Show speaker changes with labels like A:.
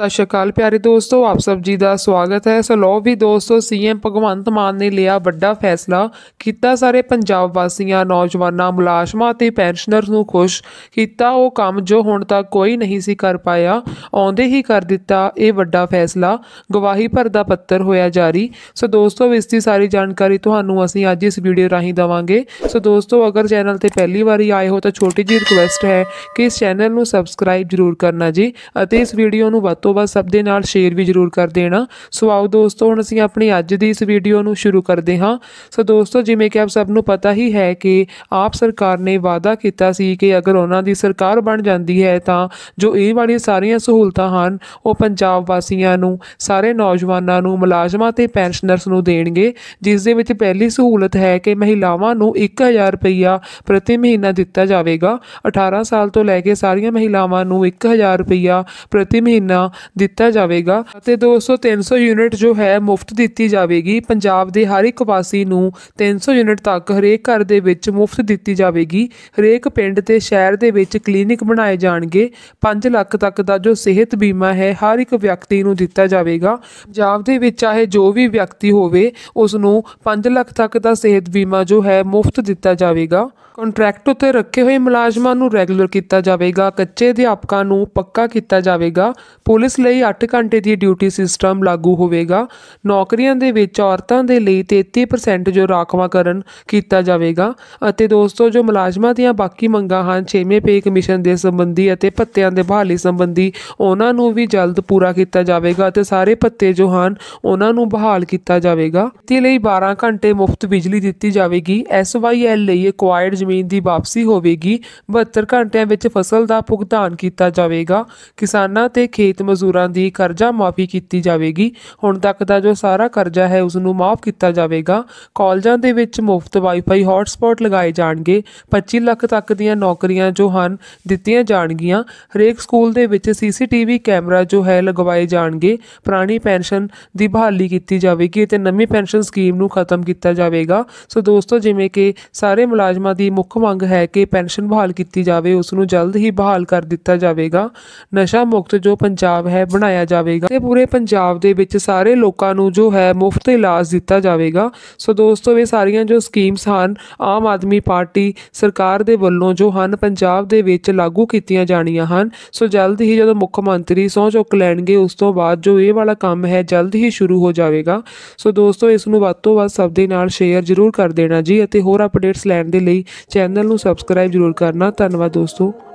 A: ਸਤਿ ਸ਼੍ਰੀ ਅਕਾਲ ਪਿਆਰੇ ਦੋਸਤੋ ਆਪ ਸਭ ਜੀ ਦਾ ਸਵਾਗਤ ਹੈ ਸੋ ਲੋ ਵੀ ਦੋਸਤੋ ਸੀਐਮ ਭਗਵੰਤ ਮਾਨ ਨੇ ਲਿਆ ਵੱਡਾ ਫੈਸਲਾ ਕੀਤਾ ਸਾਰੇ ਪੰਜਾਬ ਵਾਸੀਆਂ ਨੌਜਵਾਨਾਂ ਮੁਲਾਜ਼ਮਾਂ ਤੇ ਪੈਨਸ਼ਨਰਸ ਨੂੰ ਖੁਸ਼ ਕੀਤਾ ਉਹ ਕੰਮ ਜੋ ਹੁਣ ਤੱਕ ਕੋਈ ਨਹੀਂ ਸੀ ਕਰ ਪਾਇਆ ਆਉਂਦੇ ਹੀ ਕਰ ਦਿੱਤਾ ਇਹ ਵੱਡਾ ਫੈਸਲਾ ਗਵਾਹੀ ਭਰ ਦਾ ਪੱਤਰ ਹੋਇਆ ਜਾਰੀ ਸੋ ਦੋਸਤੋ ਇਸ ਦੀ ਸਾਰੀ ਜਾਣਕਾਰੀ ਤੁਹਾਨੂੰ ਅਸੀਂ ਅੱਜ ਇਸ ਵੀਡੀਓ ਰਾਹੀਂ ਦਵਾਂਗੇ ਸੋ ਦੋਸਤੋ ਅਗਰ ਚੈਨਲ ਤੇ ਪਹਿਲੀ ਵਾਰੀ ਆਏ ਹੋ ਤਾਂ ਛੋਟੀ ਜੀ ਰਿਕੁਐਸਟ ਹੈ ਕਿ ਇਸ ਚੈਨਲ ਨੂੰ ਸਬਸਕ੍ਰਾਈਬ ਜ਼ਰੂਰ ਕਰਨਾ ਜੀ ਅਤੇ ਇਸ ਵੀਡੀਓ ਨੂੰ ਵੱਧ ਤੋਂ ਬਾਅਦ ਸਭ ਦੇ ਨਾਲ ਸ਼ੇਅਰ ਵੀ ਜ਼ਰੂਰ ਕਰ ਦੇਣਾ ਸੋ ਆਓ ਦੋਸਤੋ ਹੁਣ ਅਸੀਂ ਆਪਣੀ ਅੱਜ ਦੀ ਇਸ ਵੀਡੀਓ ਨੂੰ ਸ਼ੁਰੂ ਕਰਦੇ ਹਾਂ ਸੋ ਦੋਸਤੋ ਜਿਵੇਂ ਕਿ ਆਪ ਸਭ ਨੂੰ ਪਤਾ ਹੀ ਹੈ ਕਿ ਆਪ ਸਰਕਾਰ ਨੇ ਵਾਅਦਾ ਕੀਤਾ ਸੀ ਕਿ ਅਗਰ ਉਹਨਾਂ ਦੀ ਸਰਕਾਰ ਬਣ ਜਾਂਦੀ ਹੈ ਤਾਂ ਜੋ ਇਹ ਵਾਲੀਆਂ ਸਾਰੀਆਂ ਸਹੂਲਤਾਂ ਹਨ ਉਹ ਪੰਜਾਬ ਵਾਸੀਆਂ ਨੂੰ ਸਾਰੇ ਨੌਜਵਾਨਾਂ ਨੂੰ ਮੁਲਾਜ਼ਮਾਂ ਤੇ ਪੈਨਸ਼ਨਰਸ ਨੂੰ ਦੇਣਗੇ ਜਿਸ ਦੇ ਵਿੱਚ ਪਹਿਲੀ ਸਹੂਲਤ ਹੈ ਕਿ ਮਹਿਲਾਵਾਂ ਨੂੰ 1000 ਰੁਪਇਆ ਪ੍ਰਤੀ ਮਹੀਨਾ ਦਿੱਤਾ ਜਾਵੇਗਾ 18 ਸਾਲ ਤੋਂ ਲੈ ਕੇ ਸਾਰੀਆਂ ਮਹਿਲਾਵਾਂ ਨੂੰ 1000 ਰੁਪਇਆ ਪ੍ਰਤੀ ਮਹੀਨਾ ਦਿੱਤਾ ਜਾਵੇਗਾ ਅਤੇ 200 300 ਯੂਨਿਟ ਜੋ ਹੈ ਮੁਫਤ ਦਿੱਤੀ ਜਾਵੇਗੀ ਪੰਜਾਬ ਦੇ ਹਰ ਇੱਕ ਵਾਸੀ ਨੂੰ 300 ਯੂਨਿਟ ਤੱਕ ਹਰੇਕ ਘਰ ਦੇ ਵਿੱਚ ਮੁਫਤ ਦਿੱਤੀ ਜਾਵੇਗੀ ਹਰੇਕ ਪਿੰਡ ਤੇ ਸ਼ਹਿਰ ਦੇ ਵਿੱਚ ਕਲੀਨਿਕ ਬਣਾਏ ਜਾਣਗੇ 5 ਲੱਖ ਤੱਕ ਦਾ ਜੋ ਸਿਹਤ ਬੀਮਾ ਹੈ ਹਰ ਇੱਕ ਵਿਅਕਤੀ ਨੂੰ ਦਿੱਤਾ ਜਾਵੇਗਾ ਪੰਜਾਬ ਦੇ ਵਿੱਚ ਚਾਹੇ ਜੋ ਵੀ ਵਿਅਕਤੀ ਹੋਵੇ ਉਸ ਨੂੰ 5 ਲੱਖ ਤੱਕ ਦਾ ਸਿਹਤ ਬੀਮਾ ਜੋ ਹੈ ਮੁਫਤ ਦਿੱਤਾ ਜਾਵੇਗਾ ਕੰਟਰੈਕਟ ਉਤੇ ਰੱਖੇ ਹੋਏ ਮੁਲਾਜ਼ਮਾਂ ਨੂੰ ਰੈਗੂਲਰ ਕੀਤਾ ਜਾਵੇਗਾ ਕੱਚੇ ਅਧਿਆਪਕਾਂ ਨੂੰ ਪੱਕਾ ਕੀਤਾ ਜਾਵੇਗਾ ਪੁਲਿਸ ਲਈ 8 ਘੰਟੇ ਦੀ ਡਿਊਟੀ ਸਿਸਟਮ ਲਾਗੂ ਹੋਵੇਗਾ ਨੌਕਰੀਆਂ ਦੇ ਵਿੱਚ ਔਰਤਾਂ ਦੇ ਲਈ 33% ਜੋ ਰਾਖਵਾਂਕਰਨ ਕੀਤਾ ਜਾਵੇਗਾ ਅਤੇ ਦੋਸਤੋ ਜੋ ਮੁਲਾਜ਼ਮਾਂ ਦੀਆਂ ਬਾਕੀ ਮੰਗਾਂ ਹਨ 6ਵੇਂ ਪੇ ਕਮਿਸ਼ਨ ਦੇ ਸੰਬੰਧੀ ਅਤੇ ਭੱਤਿਆਂ ਦੇ ਬਹਾਲੀ ਸੰਬੰਧੀ ਉਹਨਾਂ ਨੂੰ ਵੀ ਜਲਦ ਪੂਰਾ ਕੀਤਾ ਜਾਵੇਗਾ ਅਤੇ ਸਾਰੇ ਭੱਤੇ ਜੋ ਹਨ ਉਹਨਾਂ ਨੂੰ ਬਹਾਲ ਕੀਤਾ ਜਾਵੇਗਾ ਤੇ ਲਈ 12 ਘੰਟੇ ਮੁਫਤ ਬਿਜਲੀ ਦਿੱਤੀ ਜਾਵੇਗੀ ਐਸਵਾਈਐਲ ਲਈ ਐਕਵਾਇਰਡ ਜ਼ਮੀਨ ਦੀ ਵਾਪਸੀ ਹੋਵੇਗੀ 72 ਘੰਟਿਆਂ ਵਿੱਚ ਫਸਲ ਦਾ ਭੁਗਤਾਨ ਕੀਤਾ ਜਾਵੇਗਾ ਕਿਸਾਨਾਂ ਤੇ ਖੇਤ ਮਜ਼ਦੂਰਾਂ ਦੀ ਕਰਜ਼ਾ ਮਾਫੀ ਕੀਤੀ ਜਾਵੇਗੀ ਹੁਣ ਤੱਕ ਦਾ ਜੋ ਸਾਰਾ ਕਰਜ਼ਾ ਹੈ ਉਸ ਨੂੰ ਮਾਫ ਕੀਤਾ ਜਾਵੇਗਾ ਕਾਲਜਾਂ ਦੇ ਵਿੱਚ ਮੁਫਤ ਵਾਈਫਾਈ ਹੌਟਸਪੌਟ ਲਗਾਏ ਜਾਣਗੇ 25 ਲੱਖ ਤੱਕ ਦੀਆਂ ਨੌਕਰੀਆਂ ਜੋ ਹਨ ਦਿੱਤੀਆਂ ਜਾਣਗੀਆਂ ਹਰੇਕ ਸਕੂਲ ਦੇ ਵਿੱਚ ਸੀਸੀਟੀਵੀ ਕੈਮਰਾ ਜੋ ਹੈ ਲਗਵਾਏ ਜਾਣਗੇ ਪੁਰਾਣੀ ਪੈਨਸ਼ਨ ਦੀ ਬਹਾਲੀ ਕੀਤੀ ਜਾਵੇਗੀ ਤੇ ਨਵੀਂ ਪੈਨਸ਼ਨ ਸਕੀਮ ਨੂੰ ਖਤਮ ਕੀਤਾ ਜਾਵੇਗਾ ਸੋ ਦੋਸਤੋ ਜਿਵੇਂ ਕਿ ਸਾਰੇ ਮੁਲਾਜ਼ਮਾਂ ਦੀ ਮੁੱਖ ਮੰਗ ਹੈ ਕਿ ਪੈਨਸ਼ਨ ਬਹਾਲ ਕੀਤੀ ਜਾਵੇ ਉਸ ਨੂੰ ਜਲਦ ਹੀ ਬਹਾਲ ਕਰ ਦਿੱਤਾ ਜਾਵੇਗਾ ਨਸ਼ਾ ਮੁਕਤ ਜੋ ਪੰਜਾਬ ਪੰਜਾਬ ਹੈ ਬਣਾਇਆ ਜਾਵੇਗਾ ਤੇ ਪੂਰੇ ਪੰਜਾਬ ਦੇ ਵਿੱਚ ਸਾਰੇ ਲੋਕਾਂ ਨੂੰ ਜੋ ਹੈ ਮੁਫਤ ਇਲਾਜ ਦਿੱਤਾ ਜਾਵੇਗਾ ਸੋ ਦੋਸਤੋ ਇਹ ਸਾਰੀਆਂ ਜੋ ਸਕੀਮਸ ਹਨ ਆਮ ਆਦਮੀ ਪਾਰਟੀ ਸਰਕਾਰ ਦੇ ਵੱਲੋਂ ਜੋ ਹਨ ਪੰਜਾਬ ਦੇ ਵਿੱਚ ਲਾਗੂ ਕੀਤੀਆਂ ਜਾਣੀਆਂ ਹਨ ਸੋ ਜਲਦ ਹੀ ਜਦੋਂ ਮੁੱਖ ਮੰਤਰੀ ਸਹੁੰ ਚੁੱਕ ਲੈਣਗੇ ਉਸ ਤੋਂ ਬਾਅਦ ਜੋ ਇਹ ਵਾਲਾ ਕੰਮ ਹੈ ਜਲਦ ਹੀ ਸ਼ੁਰੂ ਹੋ ਜਾਵੇਗਾ ਸੋ ਦੋਸਤੋ ਇਸ ਨੂੰ ਵੱਧ ਤੋਂ ਵੱਧ ਸਭ ਦੇ ਨਾਲ ਸ਼ੇਅਰ ਜ਼ਰੂਰ ਕਰ ਦੇਣਾ ਜੀ ਅਤੇ ਹੋਰ ਅਪਡੇਟਸ ਲੈਣ ਦੇ ਲਈ ਚੈਨਲ ਨੂੰ ਸਬਸਕ੍ਰਾਈਬ ਜ਼ਰੂਰ ਕਰਨਾ ਧੰਨਵਾਦ ਦੋਸਤੋ